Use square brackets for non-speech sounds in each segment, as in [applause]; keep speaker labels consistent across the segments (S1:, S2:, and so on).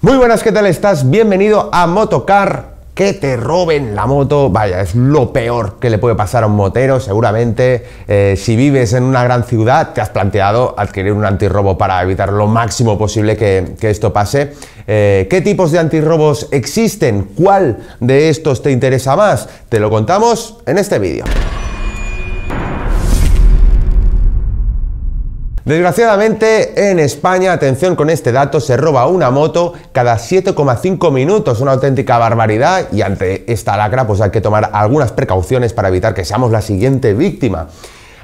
S1: Muy buenas, ¿qué tal estás? Bienvenido a Motocar. Que te roben la moto, vaya, es lo peor que le puede pasar a un motero. Seguramente, eh, si vives en una gran ciudad, te has planteado adquirir un antirrobo para evitar lo máximo posible que, esto pase. Eh, ¿Qué tipos de antirrobos existen? ¿Cuál de estos te interesa más? Te lo contamos en este vídeo. Desgraciadamente, en España, atención con este dato, se roba una moto cada 7,5 minutos, una auténtica barbaridad y ante esta lacra pues hay que tomar algunas precauciones para evitar que seamos la siguiente víctima.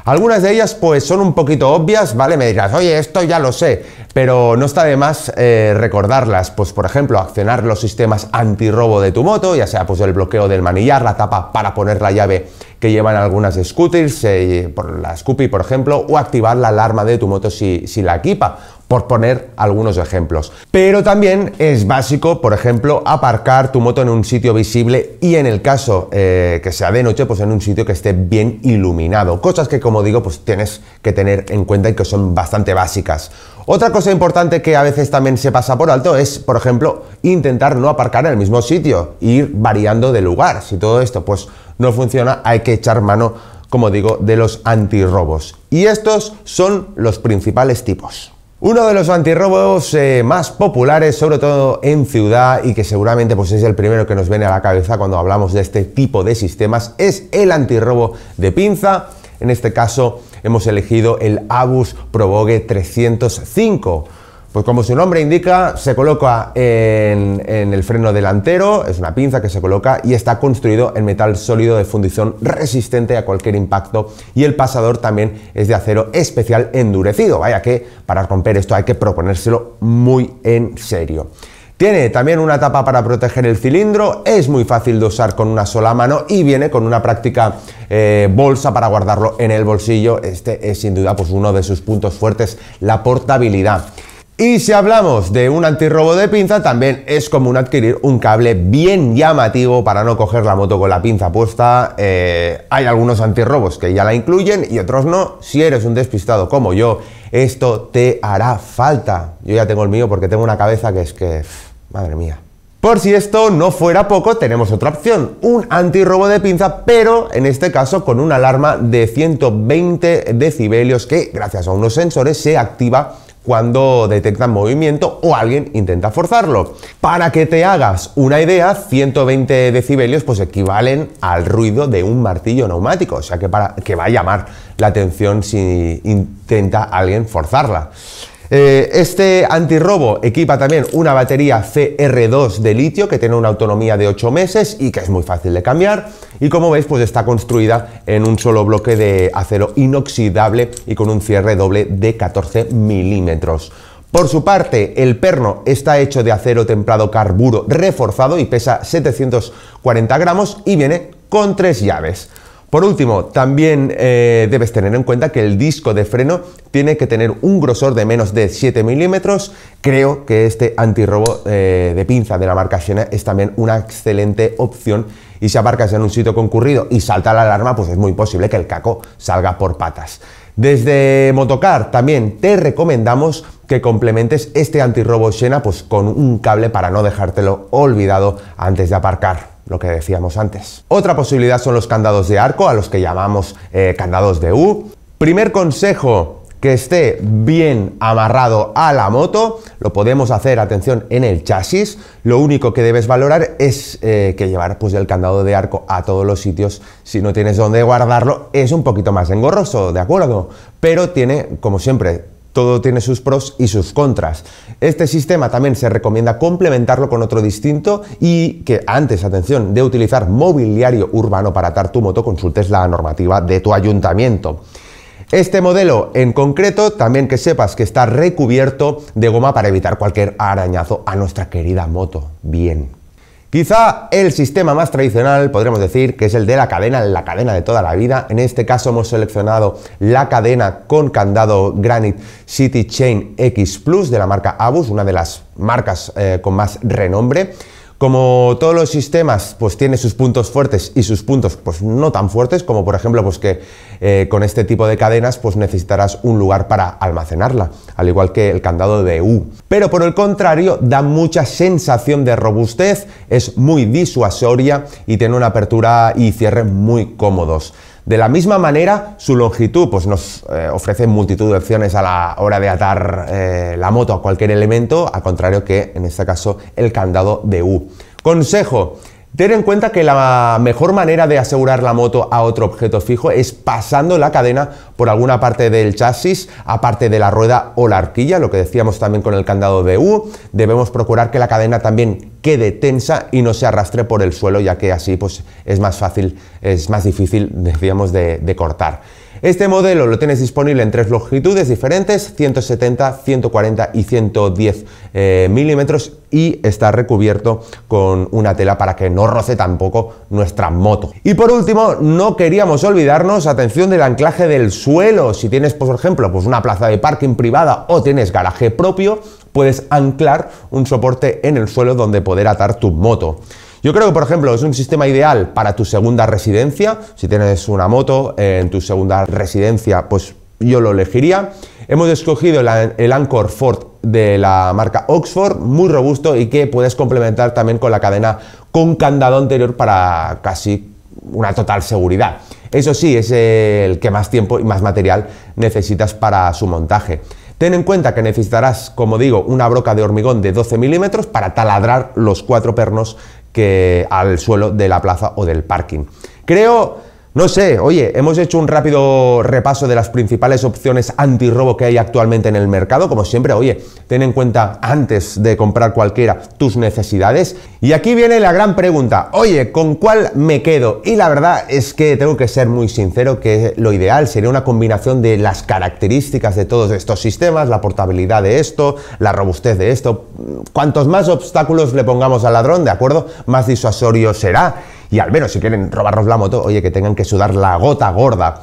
S1: Algunas de ellas pues son un poquito obvias, ¿vale? Me dirás, oye, esto ya lo sé, pero no está de más eh, recordarlas. Pues por ejemplo, accionar los sistemas antirrobo de tu moto, ya sea pues el bloqueo del manillar, la tapa para poner la llave que llevan algunas scooters, eh, por la Scoopy por ejemplo, o activar la alarma de tu moto si, si la equipa por poner algunos ejemplos. Pero también es básico, por ejemplo, aparcar tu moto en un sitio visible y en el caso eh, que sea de noche, pues en un sitio que esté bien iluminado. Cosas que, como digo, pues tienes que tener en cuenta y que son bastante básicas. Otra cosa importante que a veces también se pasa por alto es, por ejemplo, intentar no aparcar en el mismo sitio, ir variando de lugar. Si todo esto pues no funciona, hay que echar mano, como digo, de los antirrobos. Y estos son los principales tipos. Uno de los antirrobos eh, más populares, sobre todo en ciudad, y que seguramente pues, es el primero que nos viene a la cabeza cuando hablamos de este tipo de sistemas, es el antirrobo de pinza. En este caso hemos elegido el Abus Provogue 305 pues como su nombre indica, se coloca en, el freno delantero, es una pinza que se coloca y está construido en metal sólido de fundición resistente a cualquier impacto y el pasador también es de acero especial endurecido, vaya que para romper esto hay que proponérselo muy en serio. Tiene también una tapa para proteger el cilindro, es muy fácil de usar con una sola mano y viene con una práctica eh, bolsa para guardarlo en el bolsillo. Este es sin duda pues uno de sus puntos fuertes, la portabilidad. Y si hablamos de un antirrobo de pinza, también es común adquirir un cable bien llamativo para no coger la moto con la pinza puesta. Eh, hay algunos antirrobos que ya la incluyen y otros no. Si eres un despistado como yo, esto te hará falta. Yo ya tengo el mío porque tengo una cabeza que es que... madre mía. Por si esto no fuera poco, tenemos otra opción, un antirrobo de pinza, pero en este caso con una alarma de 120 decibelios que, gracias a unos sensores, se activa cuando detectan movimiento o alguien intenta forzarlo. Para que te hagas una idea, 120 decibelios pues equivalen al ruido de un martillo neumático, o sea que, para, que va a llamar la atención si intenta alguien forzarla. Eh, este antirrobo equipa también una batería CR2 de litio que tiene una autonomía de 8 meses y que es muy fácil de cambiar y como veis pues está construida en un solo bloque de acero inoxidable y con un cierre doble de 14 milímetros. Por su parte, el perno está hecho de acero templado carburo reforzado y pesa 740 gramos y viene con tres llaves. Por último, también eh, debes tener en cuenta que el disco de freno tiene que tener un grosor de menos de 7 milímetros. Creo que este antirrobo eh, de pinza de la marca Shena es también una excelente opción y si aparcas en un sitio concurrido y salta la alarma, pues es muy posible que el caco salga por patas. Desde Motocar también te recomendamos que complementes este antirrobo Xena pues, con un cable para no dejártelo olvidado antes de aparcar lo que decíamos antes. Otra posibilidad son los candados de arco, a los que llamamos eh, candados de U. Primer consejo, que esté bien amarrado a la moto, lo podemos hacer, atención, en el chasis, lo único que debes valorar es eh, que llevar pues el candado de arco a todos los sitios, si no tienes dónde guardarlo, es un poquito más engorroso, ¿de acuerdo? Pero tiene, como siempre, todo tiene sus pros y sus contras. Este sistema también se recomienda complementarlo con otro distinto y que antes, atención, de utilizar mobiliario urbano para atar tu moto, consultes la normativa de tu ayuntamiento. Este modelo en concreto, también que sepas que está recubierto de goma para evitar cualquier arañazo a nuestra querida moto. Bien. Quizá el sistema más tradicional, podríamos decir, que es el de la cadena, la cadena de toda la vida. En este caso hemos seleccionado la cadena con candado Granite City Chain X Plus de la marca Abus, una de las marcas eh, con más renombre. Como todos los sistemas, pues tiene sus puntos fuertes y sus puntos pues no tan fuertes, como por ejemplo pues que eh, con este tipo de cadenas pues necesitarás un lugar para almacenarla, al igual que el candado de U. Pero por el contrario, da mucha sensación de robustez, es muy disuasoria y tiene una apertura y cierre muy cómodos. De la misma manera, su longitud pues nos eh, ofrece multitud de opciones a la hora de atar eh, la moto a cualquier elemento, al contrario que en este caso el candado de U. Consejo, Ten en cuenta que la mejor manera de asegurar la moto a otro objeto fijo es pasando la cadena por alguna parte del chasis, aparte de la rueda o la arquilla, lo que decíamos también con el candado de U. Debemos procurar que la cadena también quede tensa y no se arrastre por el suelo, ya que así pues, es más fácil, es más difícil, [laughs] decíamos, de cortar. Este modelo lo tienes disponible en tres longitudes diferentes, 170, 140 y 110 eh, milímetros y está recubierto con una tela para que no roce tampoco nuestra moto. Y por último, no queríamos olvidarnos, atención, del anclaje del suelo. Si tienes, por ejemplo, pues una plaza de parking privada o tienes garaje propio, puedes anclar un soporte en el suelo donde poder atar tu moto. Yo creo que, por ejemplo, es un sistema ideal para tu segunda residencia. Si tienes una moto eh, en tu segunda residencia, pues yo lo elegiría. Hemos escogido el Anchor Ford de la marca Oxford, muy robusto y que puedes complementar también con la cadena con candado anterior para casi una total seguridad. Eso sí, es el que más tiempo y más material necesitas para su montaje. Ten en cuenta que necesitarás, como digo, una broca de hormigón de 12 milímetros para taladrar los cuatro pernos que al suelo de la plaza o del parking. Creo no sé, oye, hemos hecho un rápido repaso de las principales opciones antirrobo que hay actualmente en el mercado. Como siempre, oye, ten en cuenta antes de comprar cualquiera tus necesidades. Y aquí viene la gran pregunta, oye, ¿con cuál me quedo? Y la verdad es que tengo que ser muy sincero que lo ideal sería una combinación de las características de todos estos sistemas, la portabilidad de esto, la robustez de esto. Cuantos más obstáculos le pongamos al ladrón, ¿de acuerdo? Más disuasorio será y al menos si quieren robarnos la moto, oye, que tengan que sudar la gota gorda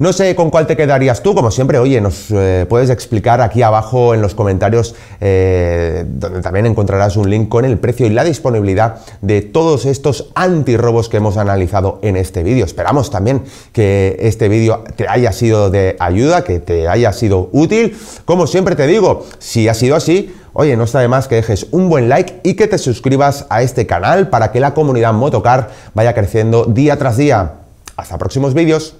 S1: no sé con cuál te quedarías tú, como siempre, oye, nos eh, puedes explicar aquí abajo en los comentarios, eh, donde también encontrarás un link con el precio y la disponibilidad de todos estos antirrobos que hemos analizado en este vídeo. Esperamos también que este vídeo te haya sido de ayuda, que te haya sido útil. Como siempre te digo, si ha sido así, Oye, no está de más que dejes un buen like y que te suscribas a este canal para que la comunidad Motocar vaya creciendo día tras día. Hasta próximos vídeos.